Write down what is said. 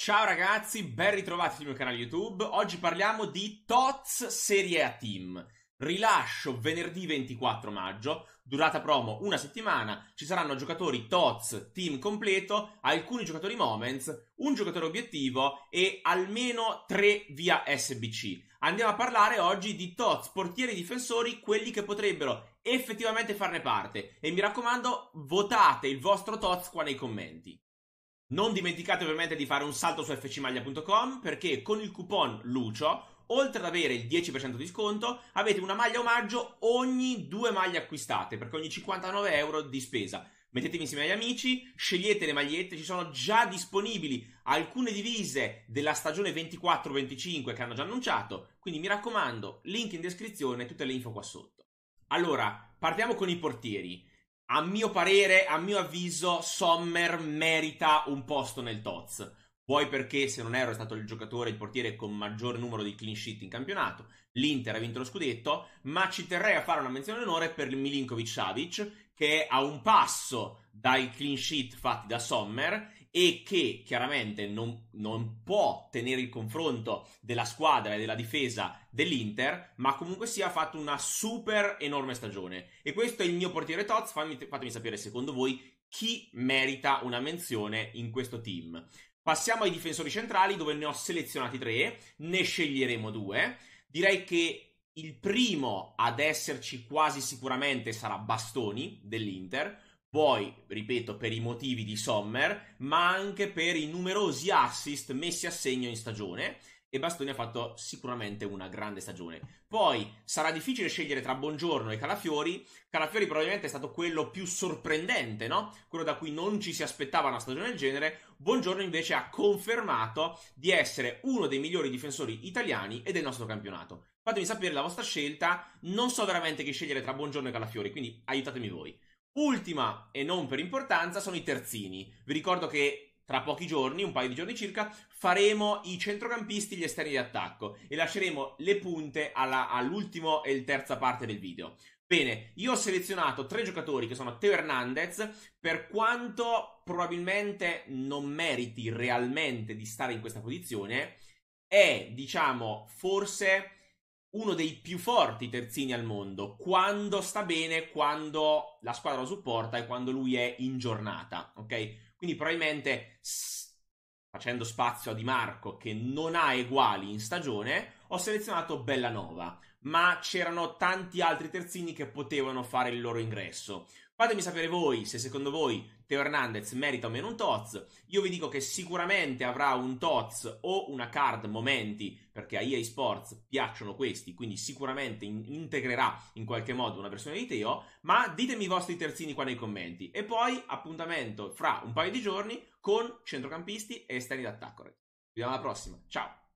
Ciao ragazzi, ben ritrovati sul mio canale YouTube. Oggi parliamo di TOTS Serie A Team. Rilascio venerdì 24 maggio, durata promo una settimana, ci saranno giocatori TOTS, team completo, alcuni giocatori Moments, un giocatore obiettivo e almeno tre via SBC. Andiamo a parlare oggi di TOTS, portieri e difensori, quelli che potrebbero effettivamente farne parte. E mi raccomando, votate il vostro TOTS qua nei commenti. Non dimenticate ovviamente di fare un salto su fcmaglia.com perché con il coupon Lucio, oltre ad avere il 10% di sconto, avete una maglia omaggio ogni due maglie acquistate, perché ogni 59 euro di spesa. Mettetevi insieme agli amici, scegliete le magliette, ci sono già disponibili alcune divise della stagione 24-25 che hanno già annunciato, quindi mi raccomando, link in descrizione, tutte le info qua sotto. Allora, partiamo con i portieri a mio parere, a mio avviso, Sommer merita un posto nel Toz. Poi perché, se non erro, è stato il giocatore, il portiere con maggior numero di clean sheet in campionato. L'Inter ha vinto lo scudetto, ma ci terrei a fare una menzione d'onore per Milinkovic Savic, che è a un passo dai clean sheet fatti da Sommer e che chiaramente non, non può tenere il confronto della squadra e della difesa dell'Inter, ma comunque sia ha fatto una super enorme stagione. E questo è il mio portiere Toz, fammi, fatemi sapere secondo voi chi merita una menzione in questo team. Passiamo ai difensori centrali dove ne ho selezionati tre, ne sceglieremo due. Direi che il primo ad esserci quasi sicuramente sarà Bastoni dell'Inter, poi, ripeto, per i motivi di Sommer, ma anche per i numerosi assist messi a segno in stagione. E Bastoni ha fatto sicuramente una grande stagione. Poi sarà difficile scegliere tra Buongiorno e Calafiori. Calafiori probabilmente è stato quello più sorprendente, no? Quello da cui non ci si aspettava una stagione del genere. Buongiorno invece ha confermato di essere uno dei migliori difensori italiani e del nostro campionato. Fatemi sapere la vostra scelta. Non so veramente chi scegliere tra Buongiorno e Calafiori, quindi aiutatemi voi. Ultima e non per importanza sono i terzini. Vi ricordo che tra pochi giorni, un paio di giorni circa, faremo i centrocampisti e gli esterni di attacco e lasceremo le punte alla, all'ultimo e terza parte del video. Bene, io ho selezionato tre giocatori che sono Teo Hernandez, per quanto probabilmente non meriti realmente di stare in questa posizione, è, diciamo, forse uno dei più forti terzini al mondo quando sta bene, quando la squadra lo supporta e quando lui è in giornata, ok? Quindi probabilmente facendo spazio a Di Marco che non ha eguali in stagione, ho selezionato Bellanova, ma c'erano tanti altri terzini che potevano fare il loro ingresso. Fatemi sapere voi se secondo voi Teo Hernandez merita o meno un Toz. Io vi dico che sicuramente avrà un Toz o una card momenti, perché a EA Sports piacciono questi, quindi sicuramente in- integrerà in qualche modo una versione di Teo, ma ditemi i vostri terzini qua nei commenti. E poi appuntamento fra un paio di giorni con centrocampisti e esterni d'attacco. Ci vediamo alla prossima, ciao!